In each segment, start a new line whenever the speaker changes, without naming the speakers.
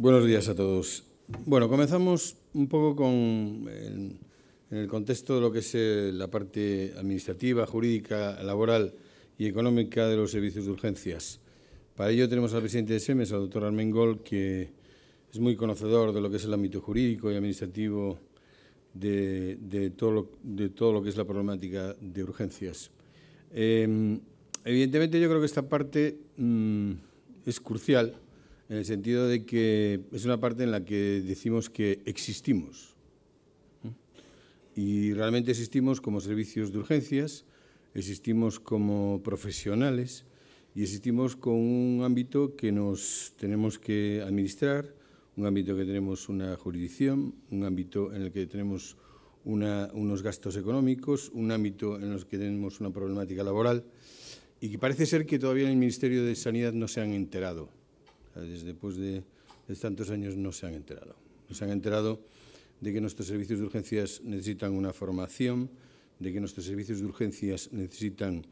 Buenos días a todos. Bueno, comenzamos un poco con el, en el contexto de lo que es eh, la parte administrativa, jurídica, laboral y económica de los servicios de urgencias. Para ello tenemos al presidente de SEMES, al doctor Armengol, que es muy conocedor de lo que es el ámbito jurídico y administrativo de, todo, lo, que es la problemática de urgencias. Em, evidentemente yo creo que esta parte mm, es crucial en el sentido de que es una parte en la que decimos que existimos. Y realmente existimos como servicios de urgencias, existimos como profesionales y existimos con un ámbito que nos tenemos que administrar, un ámbito que tenemos una jurisdicción, un ámbito en el que tenemos unos gastos económicos, un ámbito en el que tenemos una problemática laboral y que parece ser que todavía en el Ministerio de Sanidad no se han enterado después de, de tantos años no se han enterado. No se han enterado de que nuestros servicios de urgencias necesitan una formación, de que nuestros servicios de urgencias necesitan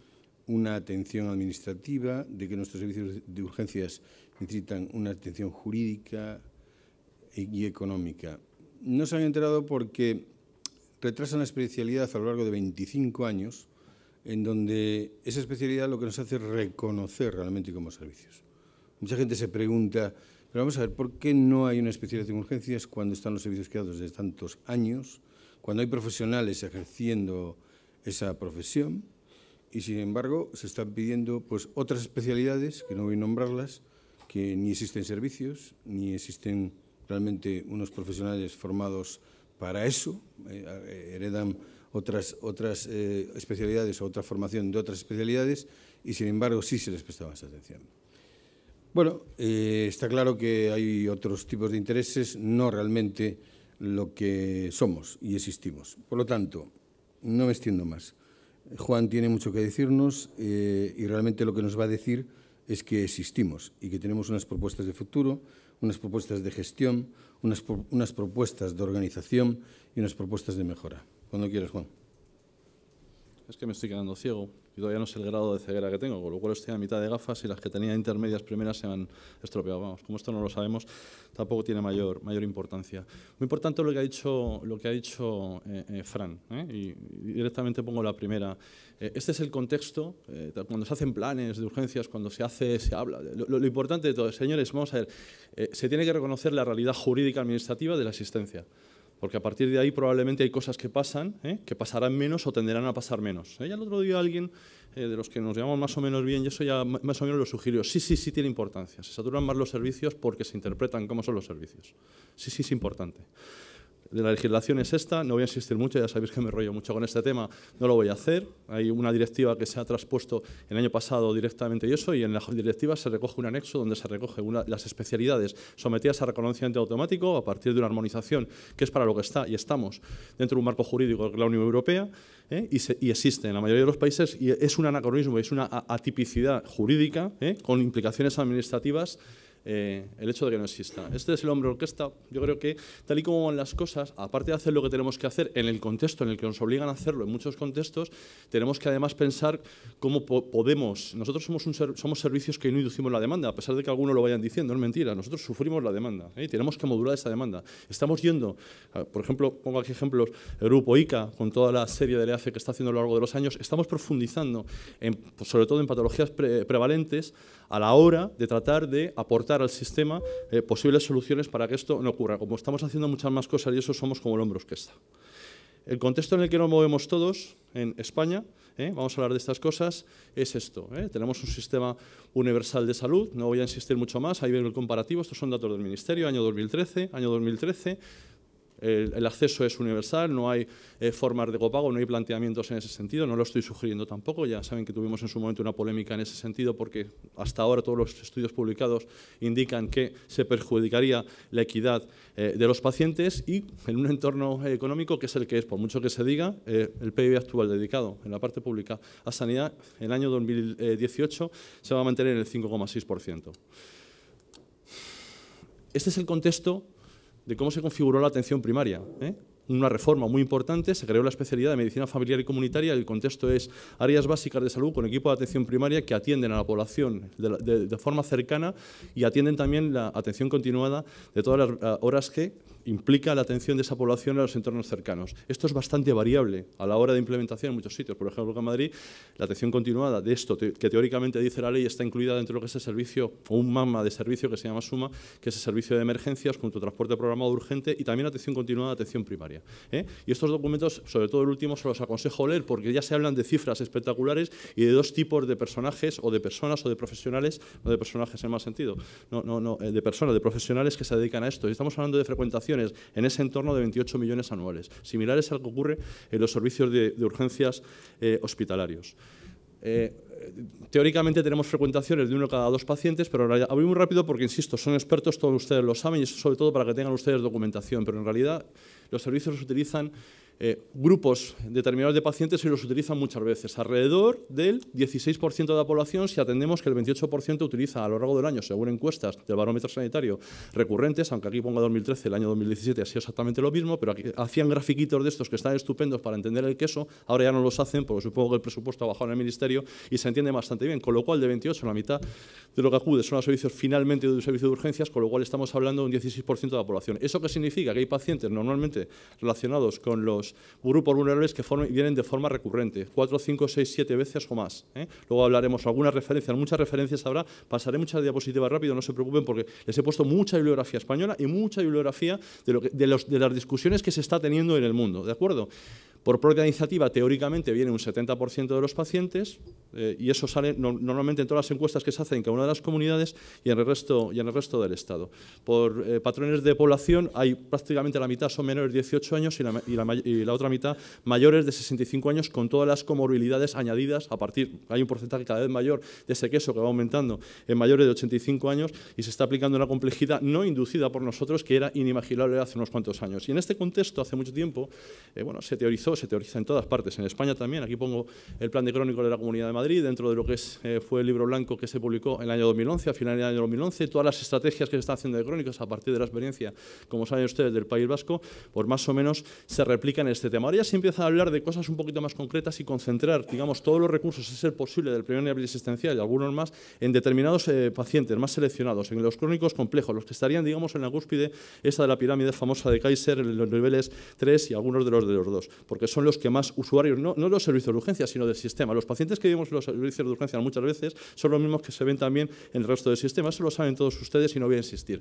una atención administrativa, de que nuestros servicios de urgencias necesitan una atención jurídica y económica. No se han enterado porque retrasan la especialidad a lo largo de 25 años, en donde esa especialidad lo que nos hace es reconocer realmente como servicios. Mucha gente se pregunta, pero vamos a ver, ¿por qué no hay una especialidad de urgencias cuando están los servicios creados desde tantos años, cuando hay profesionales ejerciendo esa profesión? Y sin embargo, se están pidiendo pues, otras especialidades, que no voy a nombrarlas, que ni existen servicios, ni existen realmente unos profesionales formados para eso, eh, heredan otras, eh, especialidades o otra formación de otras especialidades, y sin embargo sí se les prestaba más atención. Bueno, eh, está claro que hay otros tipos de intereses, no realmente lo que somos y existimos. Por lo tanto, no me extiendo más. Juan tiene mucho que decirnos eh, y realmente lo que nos va a decir es que existimos y que tenemos unas propuestas de futuro, unas propuestas de gestión, unas, unas propuestas de organización y unas propuestas de mejora. Cuando quieras, Juan.
Es que me estoy quedando ciego y todavía no sé el grado de ceguera que tengo, con lo cual estoy a mitad de gafas y las que tenía intermedias primeras se han estropeado. Vamos, como esto no lo sabemos, tampoco tiene mayor, mayor importancia. Muy importante lo que ha dicho, lo que ha dicho eh, eh, Fran, ¿eh? y directamente pongo la primera. este es el contexto, cuando se hacen planes de urgencias, cuando se hace, se habla. Lo, importante de todo, señores, vamos a ver, se tiene que reconocer la realidad jurídica administrativa de la asistencia. Porque a partir de ahí probablemente hay cosas que pasan, ¿eh? que pasarán menos o tenderán a pasar menos. ¿eh? Ya el otro día alguien eh, de los que nos llevamos más o menos bien, y eso ya más o menos lo sugirió, sí, sí, sí tiene importancia. Se saturan más los servicios porque se interpretan cómo son los servicios. Sí, sí, es importante de la legislación es esta, no voy a insistir mucho, ya sabéis que me rollo mucho con este tema, no lo voy a hacer. Hay una directiva que se ha traspuesto el año pasado directamente y eso, y en la directiva se recoge un anexo donde se recoge las especialidades sometidas a reconocimiento automático a partir de una armonización, que es para lo que está y estamos dentro de un marco jurídico de la Unión Europea, ¿eh? y, existe en la mayoría de los países, y es un anacronismo, es una atipicidad jurídica, ¿eh? con implicaciones administrativas eh, el hecho de que no exista. Este es el hombre orquesta. Yo creo que tal y como van las cosas, aparte de hacer lo que tenemos que hacer en el contexto en el que nos obligan a hacerlo, en muchos contextos, tenemos que además pensar cómo podemos. Nosotros somos, un somos servicios que no inducimos la demanda, a pesar de que algunos lo vayan diciendo, es mentira. Nosotros sufrimos la demanda ¿eh? y tenemos que modular esa demanda. Estamos yendo, por ejemplo, pongo aquí ejemplos, el grupo ICA, con toda la serie de LEACE e que está haciendo a lo largo de los años, estamos profundizando, pues, sobre todo en patologías prevalentes a la hora de tratar de aportar al sistema eh, posibles soluciones para que esto no ocurra. Como estamos haciendo muchas más cosas y eso somos como el hombros que está. El contexto en el que nos movemos todos en España, eh, vamos a hablar de estas cosas, es esto. Eh. tenemos un sistema universal de salud, no voy a insistir mucho más, ahí ven el comparativo, estos son datos del Ministerio, año 2013, año 2013, el, acceso es universal, no hay eh, formas de copago, no hay planteamientos en ese sentido, no lo estoy sugiriendo tampoco, ya saben que tuvimos en su momento una polémica en ese sentido porque hasta ahora todos los estudios publicados indican que se perjudicaría la equidad eh, de los pacientes y en un entorno eh, económico que es el que es, por mucho que se diga, el PIB actual dedicado en la parte pública a sanidad en el año 2018 se va a mantener en el 5,6%. Este es el contexto de cómo se configuró la atención primaria. ¿eh? Una reforma muy importante, se creó la especialidad de medicina familiar y comunitaria, el contexto es áreas básicas de salud con equipo de atención primaria que atienden a la población de forma cercana y atienden también la atención continuada de todas las horas que implica la atención de esa población a los entornos cercanos. Esto es bastante variable a la hora de implementación en muchos sitios. Por ejemplo, en Madrid, la atención continuada de esto, que teóricamente dice la ley, está incluida dentro de lo que es el servicio, o un MAMA de servicio que se llama SUMA, que es el servicio de emergencias junto a transporte programado urgente y también atención continuada, atención primaria. ¿eh? Y estos documentos, sobre todo el último, se los aconsejo leer porque ya se hablan de cifras espectaculares y de dos tipos de personajes o de personas o de profesionales, no de personajes en más sentido, no, no, no, eh, de personas, de profesionales que se dedican a esto. Y estamos hablando de frecuentación en ese entorno de 28 millones anuales, similares al que ocurre en los servicios de, urgencias eh, hospitalarios. Eh, teóricamente tenemos frecuentaciones de uno cada dos pacientes, pero en realidad, voy muy rápido porque, insisto, son expertos, todos ustedes lo saben, y eso sobre todo para que tengan ustedes documentación, pero en realidad los servicios se utilizan eh, grupos determinados de pacientes y los utilizan muchas veces. Alrededor del 16% de la población, si atendemos que el 28% utiliza a lo largo del año, según encuestas del barómetro sanitario recurrentes, aunque aquí ponga 2013, el año 2017 ha sido exactamente lo mismo, pero aquí hacían grafiquitos de estos que están estupendos para entender el queso, ahora ya no los hacen porque supongo que el presupuesto ha bajado en el Ministerio y se entiende bastante bien, con lo cual de 28 la mitad de lo que acude son los servicios finalmente de un servicio de urgencias, con lo cual estamos hablando de un 16% de la población. ¿Eso qué significa? Que hay pacientes normalmente relacionados con los grupos vulnerables que vienen de forma recurrente, cuatro, cinco, seis, siete veces o más. ¿eh? Luego hablaremos algunas referencias, muchas referencias habrá, pasaré muchas diapositivas rápido, no se preocupen porque les he puesto mucha bibliografía española y mucha bibliografía de, de las discusiones que se está teniendo en el mundo, ¿de acuerdo? Por propia iniciativa, teóricamente, viene un 70% de los pacientes eh, y eso sale normalmente en todas las encuestas que se hacen en cada una de las comunidades y en el resto, y en el resto del Estado. Por eh, patrones de población, hay prácticamente la mitad son menores de 18 años y la, otra mitad mayores de 65 años con todas las comorbilidades añadidas a partir, hay un porcentaje cada vez mayor de ese queso que va aumentando en mayores de 85 años y se está aplicando una complejidad no inducida por nosotros que era inimaginable hace unos cuantos años. Y en este contexto, hace mucho tiempo, eh, bueno, se teorizó se teoriza en todas partes, en España también. Aquí pongo el plan de crónico de la Comunidad de Madrid, dentro de lo que eh, fue el libro blanco que se publicó en el año 2011, a finales del año 2011, todas las estrategias que se están haciendo de crónicos a partir de la experiencia, como saben ustedes, del País Vasco, pues más o menos se replican en este tema. Ahora ya se empieza a hablar de cosas un poquito más concretas y concentrar, digamos, todos los recursos, si es posible, del primer nivel existencial y algunos más, en determinados eh, pacientes más seleccionados, en los crónicos complejos, los que estarían, digamos, en la cúspide esa de la pirámide famosa de Kaiser, en los niveles 3 y algunos de los de los 2 que son los que más usuarios, no, no los servicios de urgencia, sino del sistema. Los pacientes que vemos en los servicios de urgencia muchas veces son los mismos que se ven también en el resto del sistema, eso lo saben todos ustedes y no voy a insistir.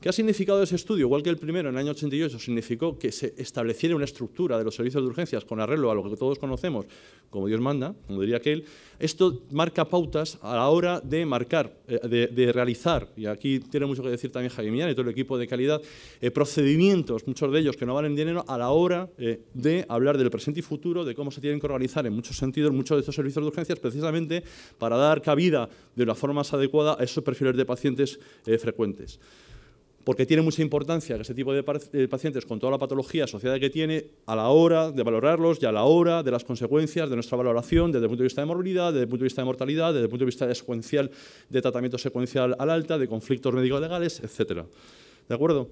¿Qué ha significado ese estudio? Igual que el primero, en el año 88, significó que se estableciera una estructura de los servicios de urgencias con arreglo a lo que todos conocemos, como Dios manda, como diría aquel, esto marca pautas a la hora de marcar, eh, de, realizar, y aquí tiene mucho que decir también Javier Millán y todo el equipo de calidad, eh, procedimientos, muchos de ellos que no valen dinero, a la hora eh, de hablar del presente y futuro, de cómo se tienen que organizar en muchos sentidos muchos de estos servicios de urgencias, precisamente para dar cabida de la forma más adecuada a esos perfiles de pacientes eh, frecuentes porque tiene mucha importancia que ese tipo de eh, pacientes, con toda la patología asociada que tiene, a la hora de valorarlos y a la hora de las consecuencias de nuestra valoración desde el punto de vista de morbilidad, desde el punto de vista de mortalidad, desde el punto de vista de secuencial, de tratamiento secuencial al alta, de conflictos médicos legales, etcétera. ¿De acuerdo?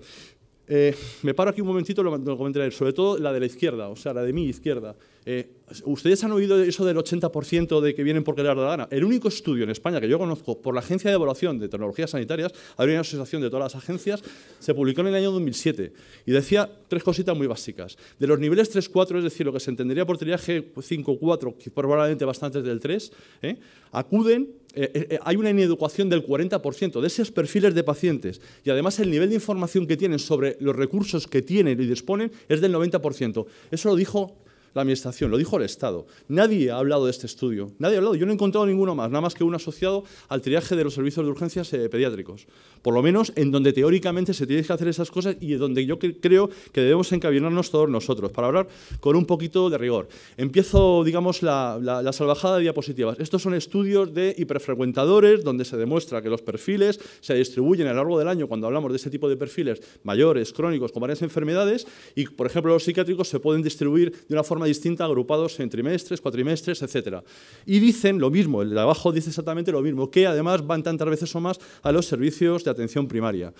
Eh, me paro aquí un momentito, lo, lo comentaré, sobre todo la de la izquierda, o sea, la de mi izquierda. Eh, Ustedes han oído eso del 80% de que vienen porque les da la gana. El único estudio en España que yo conozco por la Agencia de Evaluación de Tecnologías Sanitarias, había una asociación de todas las agencias, se publicó en el año 2007 y decía tres cositas muy básicas. De los niveles 3-4, es decir, lo que se entendería por triaje 5-4, pues, que probablemente bastantes del 3, ¿eh? acuden eh, hay una ineducación del 40% de esos perfiles de pacientes y además el nivel de información que tienen sobre los recursos que tienen y disponen es del 90%. Eso lo dijo la Administración, lo dijo el Estado. Nadie ha hablado de este estudio, nadie ha hablado. Yo no he encontrado ninguno más, nada más que uno asociado al triaje de los servicios de urgencias eh, pediátricos. Por lo menos en donde teóricamente se tienen que hacer esas cosas y en donde yo creo que debemos encabinarnos todos nosotros, para hablar con un poquito de rigor. Empiezo, digamos, la, salvajada de diapositivas. Estos son estudios de hiperfrecuentadores, donde se demuestra que los perfiles se distribuyen a lo largo del año cuando hablamos de ese tipo de perfiles mayores, crónicos, con varias enfermedades, y, por ejemplo, los psiquiátricos se pueden distribuir de una forma distinta, agrupados en trimestres, cuatrimestres, etc. Y dicen lo mismo, el de abajo dice exactamente lo mismo, que además van tantas veces o más a los servicios de atención primaria.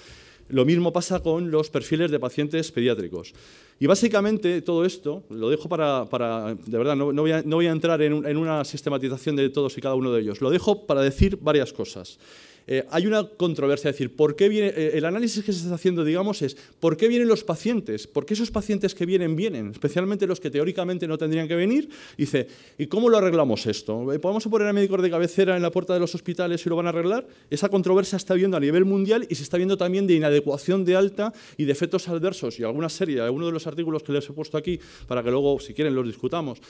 Lo mismo pasa con los perfiles de pacientes pediátricos. Y básicamente todo esto, lo dejo para, de verdad, no, voy a, entrar en, en una sistematización de todos y cada uno de ellos, lo dejo para decir varias cosas. Eh, hay una controversia, es decir, ¿por qué viene, eh, el análisis que se está haciendo, digamos, es ¿por qué vienen los pacientes? ¿Por qué esos pacientes que vienen, vienen? Especialmente los que teóricamente no tendrían que venir. Dice, ¿y cómo lo arreglamos esto? Eh, ¿Podemos poner a médicos de cabecera en la puerta de los hospitales y lo van a arreglar? Esa controversia está viendo a nivel mundial y se está viendo también de inadecuación de alta y de efectos adversos. Y alguna serie, alguno de los artículos que les he puesto aquí, para que luego, si quieren, los discutamos.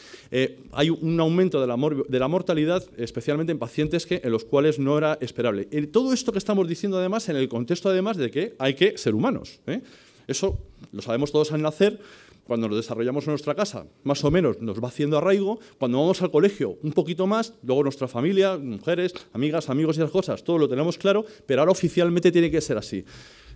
hay un aumento de la, mortalidad, especialmente en pacientes que, en los cuales no era esperable todo esto que estamos diciendo además en el contexto además de que hay que ser humanos. ¿eh? Eso lo sabemos todos al nacer, cuando nos desarrollamos en nuestra casa, más o menos nos va haciendo arraigo, cuando vamos al colegio un poquito más, luego nuestra familia, mujeres, amigas, amigos y las cosas, todo lo tenemos claro, pero ahora oficialmente tiene que ser así.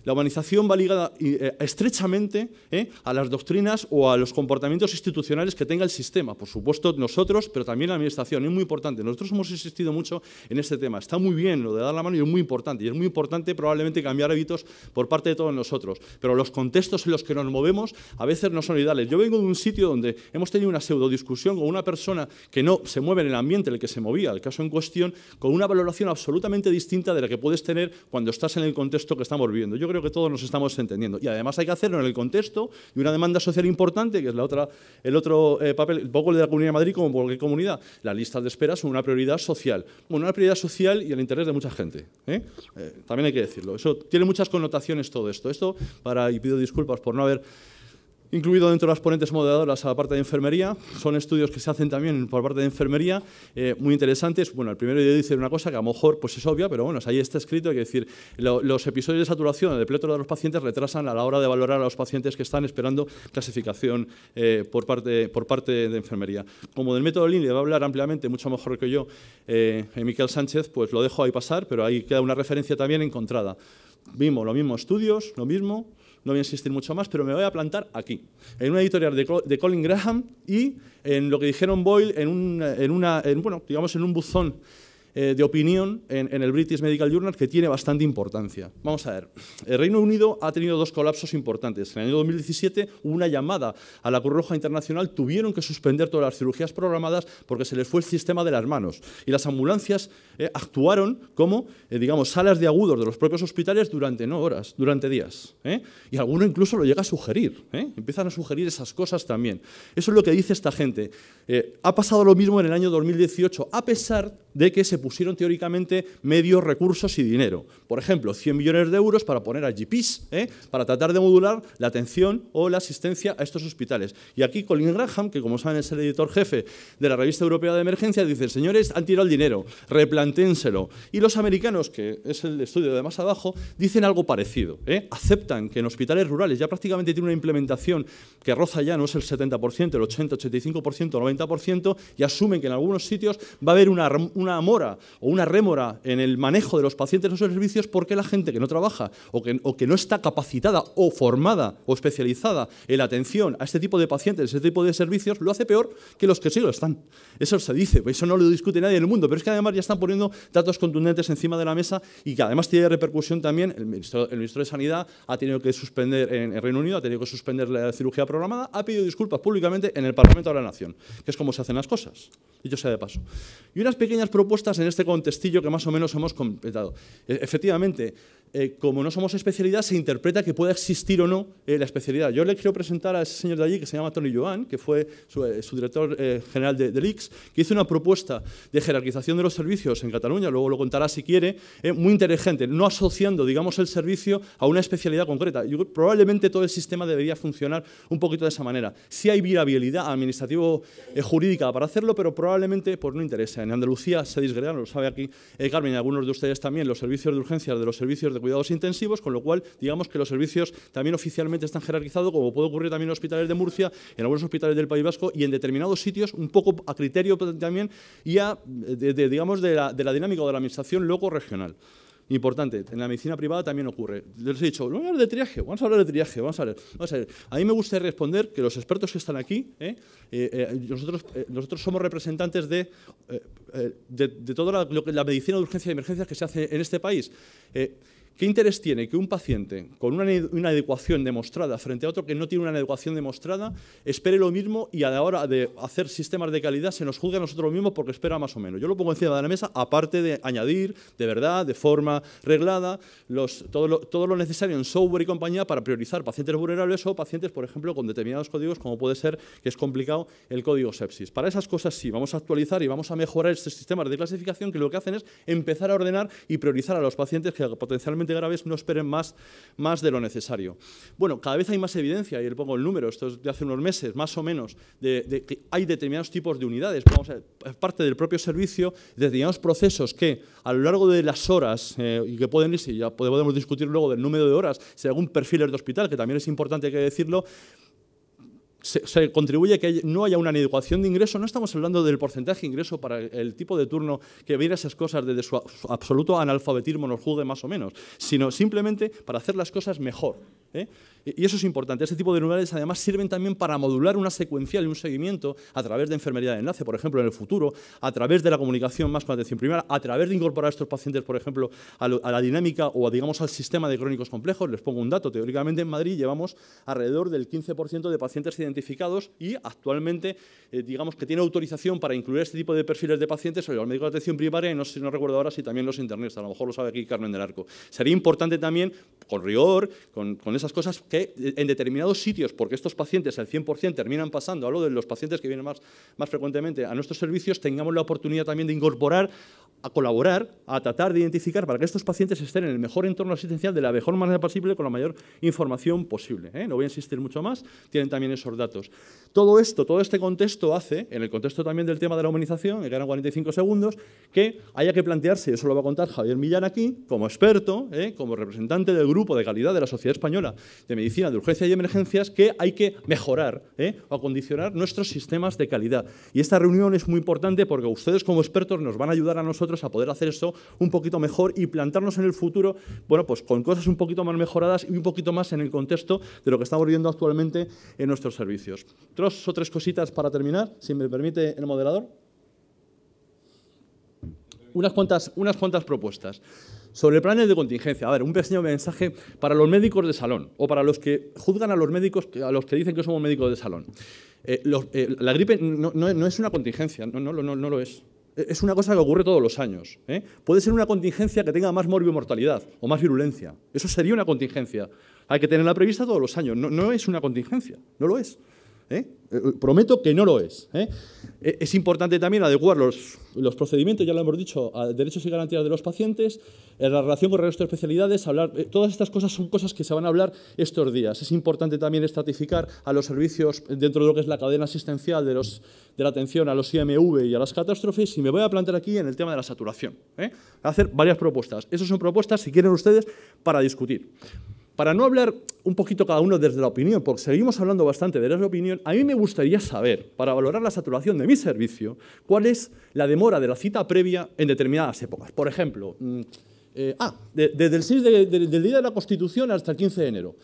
La humanización va ligada eh, eh, estrechamente eh, a las doctrinas o a los comportamientos institucionales que tenga el sistema. Por supuesto, nosotros, pero también la administración. Es muy importante. Nosotros hemos insistido mucho en este tema. Está muy bien lo de dar la mano y es muy importante. Y es muy importante probablemente cambiar hábitos por parte de todos nosotros. Pero los contextos en los que nos movemos a veces no son ideales. Yo vengo de un sitio donde hemos tenido una pseudo discusión con una persona que no se mueve en el ambiente en el que se movía, el caso en cuestión, con una valoración absolutamente distinta de la que puedes tener cuando estás en el contexto que estamos viviendo. Yo creo que todos nos estamos entendiendo. Y además hay que hacerlo en el contexto de una demanda social importante, que es la otra, el otro eh, papel, el poco de la Comunidad de Madrid como cualquier comunidad. Las listas de espera son una prioridad social. Bueno, una prioridad social y el interés de mucha gente. ¿eh? Eh, también hay que decirlo. Eso tiene muchas connotaciones todo esto. Esto, para, y pido disculpas por no haber Incluido dentro de las ponentes moderadoras a la parte de enfermería, son estudios que se hacen también por parte de enfermería, eh, muy interesantes. Bueno, el primero yo dice una cosa que a lo mejor pues es obvia, pero bueno, ahí está escrito, hay que decir, los episodios de saturación de plétora de los pacientes retrasan a la hora de valorar a los pacientes que están esperando clasificación eh, por, parte, por parte de enfermería. Como del método LIN le va a hablar ampliamente, mucho mejor que yo, eh, eh, Miquel Sánchez, pues lo dejo ahí pasar, pero ahí queda una referencia también encontrada. Vimos lo mismo estudios, lo mismo, no voy a insistir mucho más, pero me voy a plantar aquí, en una editorial de, de Colin Graham y en lo que dijeron Boyle en, un, en una, en, bueno, digamos en un buzón eh, de opinión en, el British Medical Journal que tiene bastante importancia. Vamos a ver, el Reino Unido ha tenido dos colapsos importantes. En el año 2017 hubo una llamada a la Cruz Roja Internacional, tuvieron que suspender todas las cirugías programadas porque se les fue el sistema de las manos y las ambulancias eh, actuaron como, eh, digamos, salas de agudos de los propios hospitales durante no horas, durante días. Y alguno incluso lo llega a sugerir, empiezan a sugerir esas cosas también. Eso es lo que dice esta gente. ha pasado lo mismo en el año 2018, a pesar de que se pusieron teóricamente medios, recursos y dinero. Por ejemplo, 100 millones de euros para poner a GPs, ¿eh? para tratar de modular la atención o la asistencia a estos hospitales. Y aquí Colin Graham, que como saben es el editor jefe de la revista europea de emergencia, dice, señores, han tirado el dinero, replanténselo. Y los americanos, que es el estudio de más abajo, dicen algo parecido. ¿eh? Aceptan que en hospitales rurales ya prácticamente tiene una implementación que roza ya no es el 70%, el 80, 85%, 90%, y asumen que en algunos sitios va a haber una una amora o una rémora en el manejo de los pacientes de esos servicios porque la gente que no trabaja o que, o que no está capacitada o formada o especializada en la atención a este tipo de pacientes, a este tipo de servicios, lo hace peor que los que sí lo están. Eso se dice, pues eso no lo discute nadie en el mundo, pero es que además ya están poniendo datos contundentes encima de la mesa y que además tiene repercusión también. El ministro, el ministro de Sanidad ha tenido que suspender en el Reino Unido, ha tenido que suspender la cirugía programada, ha pedido disculpas públicamente en el Parlamento de la Nación, que es como se hacen las cosas, dicho sea de paso. Y unas pequeñas propuestas en este contextillo que más o menos hemos completado. E-, efectivamente, eh, como no somos especialidad, se interpreta que pueda existir o no eh, la especialidad. Yo le quiero presentar a ese señor de allí, que se llama Tony Joan, que fue su, eh, director general de, del IX, que hizo una propuesta de jerarquización de los servicios en Cataluña, luego lo contará si quiere, muy inteligente, no asociando, digamos, el servicio a una especialidad concreta. probablemente todo el sistema debería funcionar un poquito de esa manera. Sí hay viabilidad administrativo-jurídica para hacerlo, pero probablemente por pues, no interesa. En Andalucía se disgregaron, lo sabe aquí Carmen, y algunos de ustedes también, los servicios de urgencias de los servicios de cuidados intensivos, con lo cual digamos que los servicios también oficialmente están jerarquizados, como puede ocurrir también en hospitales de Murcia, en algunos hospitales del País Vasco y en determinados sitios, un poco a criterio también y a, de, digamos, de la, dinámica de la administración loco regional importante. En la medicina privada también ocurre. Les he dicho, vamos a hablar de triaje, vamos a hablar de triaje, vamos a ver. a, mí me gusta responder que los expertos que están aquí, ¿eh? Eh, eh, nosotros, somos representantes de, toda la, medicina de urgencia y emergencias que se hace en este país. ¿Qué interés tiene que un paciente con una, adecuación demostrada frente a otro que no tiene una adecuación demostrada espere lo mismo y a la hora de hacer sistemas de calidad se nos juzgue a nosotros mismos porque espera más o menos? Yo lo pongo encima de la mesa, aparte de añadir de verdad, de forma reglada, los, todo, todo, lo, necesario en software y compañía para priorizar pacientes vulnerables o pacientes, por ejemplo, con determinados códigos, como puede ser que es complicado el código sepsis. Para esas cosas sí, vamos a actualizar y vamos a mejorar estos sistemas de clasificación que lo que hacen es empezar a ordenar y priorizar a los pacientes que potencialmente graves, no esperen más, más de lo necesario. Bueno, cada vez hay más evidencia, y le pongo el número, esto es de hace unos meses, más o menos, de, que hay determinados tipos de unidades, vamos a ver, parte del propio servicio, determinados procesos que a lo largo de las horas, eh, y que pueden irse, ya podemos discutir luego del número de horas, si algún perfil de hospital, que también es importante que decirlo, se, contribuye a que no haya una adecuación de ingreso, no estamos hablando del porcentaje de ingreso para el tipo de turno que viene esas cosas desde absoluto analfabetismo, nos juzgue más o menos, sino simplemente para hacer las cosas mejor. ¿eh? Y eso es importante. Este tipo de neuronales además sirven también para modular una secuencial y un seguimiento a través de enfermería de enlace, por ejemplo, en el futuro, a través de la comunicación más con atención primaria, a través de incorporar estos pacientes, por ejemplo, a, la dinámica o, digamos, al sistema de crónicos complejos. Les pongo un dato. Teóricamente en Madrid llevamos alrededor del 15% de pacientes identificados y actualmente, eh, digamos, que tiene autorización para incluir este tipo de perfiles de pacientes el médico de atención primaria y no, si no recuerdo ahora si también los internistas. A lo mejor lo sabe aquí Carmen del Arco. Sería importante también, con rigor, con, con esas cosas que eh, en determinados sitios, porque estos pacientes al 100% terminan pasando, hablo de los pacientes que vienen más, más frecuentemente a nuestros servicios, tengamos la oportunidad también de incorporar a colaborar, a tratar de identificar para que estos pacientes estén en el mejor entorno asistencial de la mejor manera posible con la mayor información posible. ¿eh? No voy a insistir mucho más, tienen también esos datos. Todo esto, todo este contexto hace, en el contexto también del tema de la humanización, que eran 45 segundos, que haya que plantearse, y eso lo va a contar Javier Millán aquí, como experto, ¿eh? como representante del grupo de calidad de la Sociedad Española de Medicina de Urgencia y Emergencias que hay que mejorar ¿eh? o acondicionar nuestros sistemas de calidad. Y esta reunión es muy importante porque ustedes como expertos nos van a ayudar a nosotros a poder hacer esto un poquito mejor y plantarnos en el futuro, bueno, pues con cosas un poquito más mejoradas y un poquito más en el contexto de lo que estamos viendo actualmente en nuestros servicios. Dos o tres cositas para terminar, si me permite el moderador. Unas cuantas, unas cuantas propuestas. Sobre planes de contingencia, a ver, un pequeño mensaje para los médicos de salón o para los que juzgan a los médicos, a los que dicen que somos médicos de salón. Eh, eh, la gripe no, es una contingencia, no, lo es. E, es una cosa que ocurre todos los años. ¿eh? Puede ser una contingencia que tenga más mortalidad o más virulencia. Eso sería una contingencia. Hay que tenerla prevista todos los años. no es una contingencia, no lo es. ¿eh? Eh, eh, prometo que no lo es. Es importante también adecuar los, los, procedimientos, ya lo hemos dicho, a derechos y garantías de los pacientes, en la relación con el resto de especialidades, hablar, todas estas cosas son cosas que se van a hablar estos días. Es importante también estratificar a los servicios dentro de lo que es la cadena asistencial de, los, de la atención a los IMV y a las catástrofes, y me voy a plantear aquí en el tema de la saturación. hacer varias propuestas. Esas son propuestas, si quieren ustedes, para discutir. Para no hablar un poquito cada uno desde la opinión, porque seguimos hablando bastante desde la opinión, a mí me gustaría saber, para valorar la saturación de mi servicio, cuál es la demora de la cita previa en determinadas épocas. Por ejemplo, mm, eh, ah, desde el 6 día de la Constitución hasta el 15 de enero.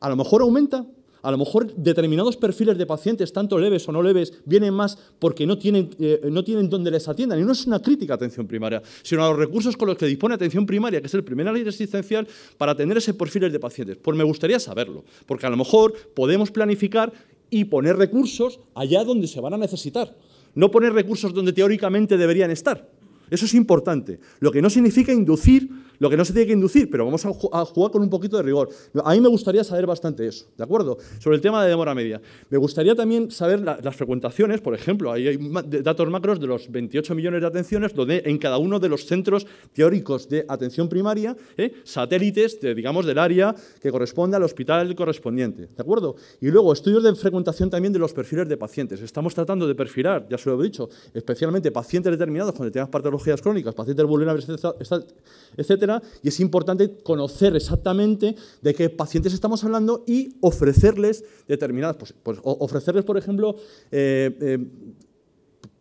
A lo mejor aumenta a lo mejor determinados perfiles de pacientes, tanto leves o no leves, vienen más porque no tienen, eh, no tienen donde les atiendan. Y no es una crítica a atención primaria, sino a los recursos con los que dispone atención primaria, que es el primer área asistencial, para atender ese perfiles de pacientes. Pues me gustaría saberlo, porque a lo mejor podemos planificar y poner recursos allá donde se van a necesitar. No poner recursos donde teóricamente deberían estar. Eso es importante. Lo que no significa inducir lo que no se tiene que inducir, pero vamos a, jugar con un poquito de rigor. A mí me gustaría saber bastante eso, ¿de acuerdo? Sobre el tema de demora media. Me gustaría también saber las frecuentaciones, por ejemplo, hay datos macros de los 28 millones de atenciones, donde en cada uno de los centros teóricos de atención primaria, ¿eh? satélites, digamos, del área que corresponde al hospital correspondiente, ¿de acuerdo? Y luego, estudios de frecuentación también de los perfiles de pacientes. Estamos tratando de perfilar, ya se lo he dicho, especialmente pacientes determinados con determinadas patologías crónicas, pacientes vulnerables, etc. Y es importante conocer exactamente de qué pacientes estamos hablando y ofrecerles determinadas, pues, pues, ofrecerles, por ejemplo, eh, eh,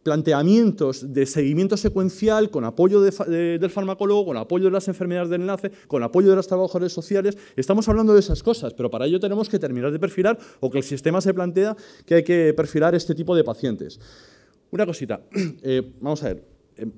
planteamientos de seguimiento secuencial con apoyo del farmacólogo, con apoyo de las enfermedades de enlace, con apoyo de los trabajadores sociales. Estamos hablando de esas cosas, pero para ello tenemos que terminar de perfilar o que el sistema se plantea que hay que perfilar este tipo de pacientes. Una cosita, eh, vamos a ver,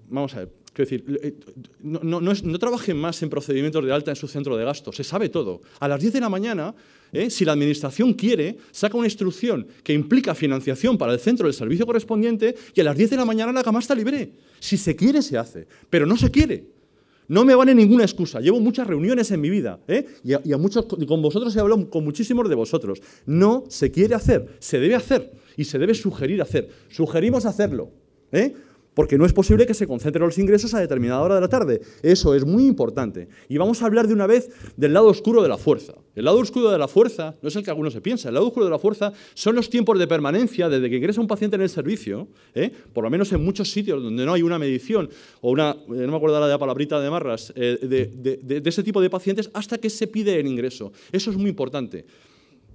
vamos a ver. Eh, eh, es decir, no, trabajen más en procedimientos de alta en su centro de gasto, se sabe todo. A las 10 de la mañana, eh, si la Administración quiere, saca una instrucción que implica financiación para el centro del servicio correspondiente y a las 10 de la mañana la cama está libre. Si se quiere, se hace, pero no se quiere. No me vale ninguna excusa. Llevo muchas reuniones en mi vida y, a, muchos, con vosotros he hablado con muchísimos de vosotros. No se quiere hacer, se debe hacer y se debe sugerir hacer. Sugerimos hacerlo. ¿eh? porque no es posible que se concentren los ingresos a determinada hora de la tarde. Eso es muy importante. Y vamos a hablar de una vez del lado oscuro de la fuerza. El lado oscuro de la fuerza no es el que algunos se piensa. El lado oscuro de la fuerza son los tiempos de permanencia desde que ingresa un paciente en el servicio, ¿eh? por lo menos en muchos sitios donde no hay una medición o una, eh, no me acuerdo de la palabrita de marras, eh, de, ese tipo de pacientes hasta que se pide el ingreso. Eso es muy importante.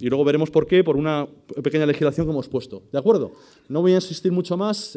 Y luego veremos por qué, por una pequeña legislación que hemos puesto. ¿De acuerdo? No voy a insistir mucho más.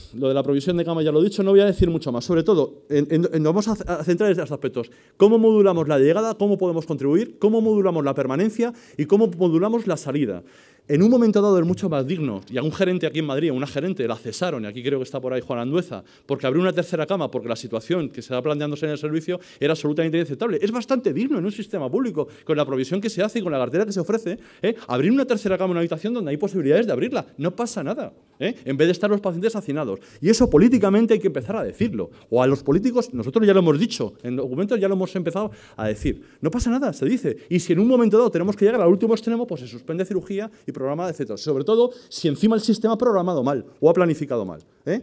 lo de la provisión de cama ya lo he dicho, no voy a decir mucho más. Sobre todo, en, vamos a, centrar en estos aspectos. ¿Cómo modulamos la llegada? ¿Cómo podemos contribuir? ¿Cómo modulamos la permanencia? ¿Y cómo modulamos la salida? En un momento dado es mucho más digno, y a un gerente aquí en Madrid, una gerente, la cesaron, y aquí creo que está por ahí Juan Andueza, porque abrió una tercera cama, porque la situación que se está planteándose en el servicio era absolutamente inaceptable. Es bastante digno en un sistema público, con la provisión que se hace y con la cartera que se ofrece, ¿eh? abrir una tercera cama en una habitación donde hay posibilidades de abrirla. No pasa nada, ¿eh? en vez de estar los pacientes hacinados. Y eso políticamente hay que empezar a decirlo. O a los políticos, nosotros ya lo hemos dicho, en documentos ya lo hemos empezado a decir. No pasa nada, se dice. Y si en un momento dado tenemos que llegar al último extremo, pues se suspende cirugía y programa, etcétera. Sobre todo si encima el sistema ha programado mal o ha planificado mal. ¿eh?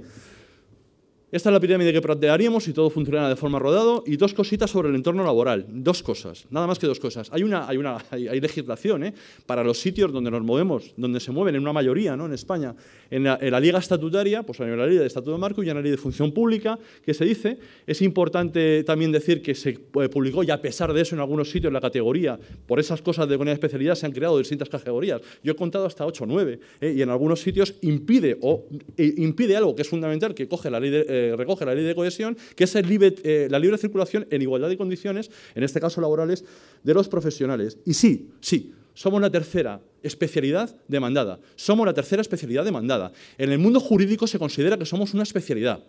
Esta es la pirámide que plantearíamos si todo funcionara de forma rodado. Y dos cositas sobre el entorno laboral. Dos cosas, nada más que dos cosas. Hay, una, hay, una, hay, legislación ¿eh? para los sitios donde nos movemos, donde se mueven en una mayoría ¿no? en España. En la, liga estatutaria, pues hay una ley de estatuto de marco y una ley de función pública que se dice. Es importante también decir que se eh, publicó y a pesar de eso en algunos sitios la categoría, por esas cosas de buena especialidad se han creado distintas categorías. Yo he contado hasta 8 o 9 ¿eh? y en algunos sitios impide o impide algo que es fundamental que coge la ley de eh, recoge la ley de cohesión, que es el libre, eh, la libre circulación en igualdad de condiciones, en este caso laborales, de los profesionales. Y sí, sí, somos la tercera especialidad demandada. Somos la tercera especialidad demandada. En el mundo jurídico se considera que somos una especialidad.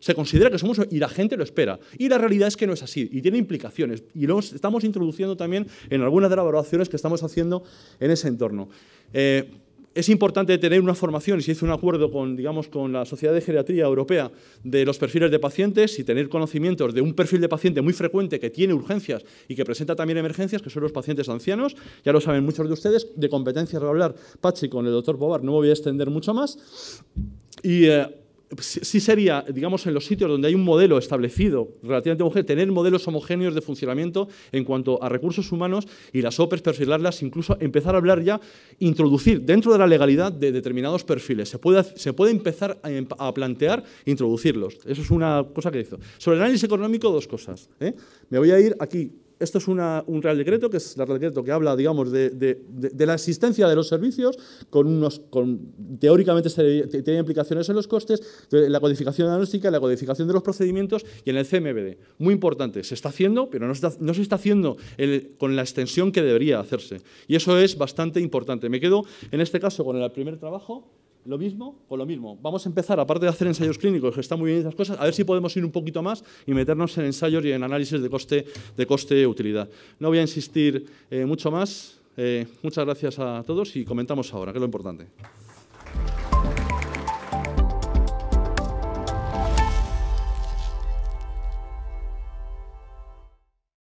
Se considera que somos y la gente lo espera. Y la realidad es que no es así y tiene implicaciones. Y lo estamos introduciendo también en algunas de las evaluaciones que estamos haciendo en ese entorno. Eh, es importante tener una formación y se hizo un acuerdo con, digamos, con la Sociedad de Geriatría Europea de los perfiles de pacientes y tener conocimientos de un perfil de paciente muy frecuente que tiene urgencias y que presenta también emergencias, que son los pacientes ancianos. Ya lo saben muchos de ustedes, de competencias de hablar Pachi con el doctor Bobar, no me voy a extender mucho más. Y eh, sí sería, digamos, en los sitios donde hay un modelo establecido relativamente homogéneo, tener modelos homogéneos de funcionamiento en cuanto a recursos humanos y las OPEs, perfilarlas, incluso empezar a hablar ya, introducir dentro de la legalidad de determinados perfiles. Se puede, se puede empezar a, plantear introducirlos. Eso es una cosa que hizo. Sobre el análisis económico, dos cosas. ¿eh? Me voy a ir aquí esto es un Real Decreto, que es el Real Decreto que habla, digamos, de, la existencia de los servicios, con unos, teóricamente tiene implicaciones en los costes, la codificación diagnóstica, la codificación de los procedimientos y en el CMBD. Muy importante, se está haciendo, pero no, se está haciendo con la extensión que debería hacerse. Y eso es bastante importante. Me quedo, en este caso, con el primer trabajo. ¿Lo mismo o lo mismo? Vamos a empezar, aparte de hacer ensayos clínicos, que están muy bien esas cosas, a ver si podemos ir un poquito más y meternos en ensayos y en análisis de coste de coste utilidad. No voy a insistir eh, mucho más. Eh, muchas gracias a todos y comentamos ahora, que es lo importante.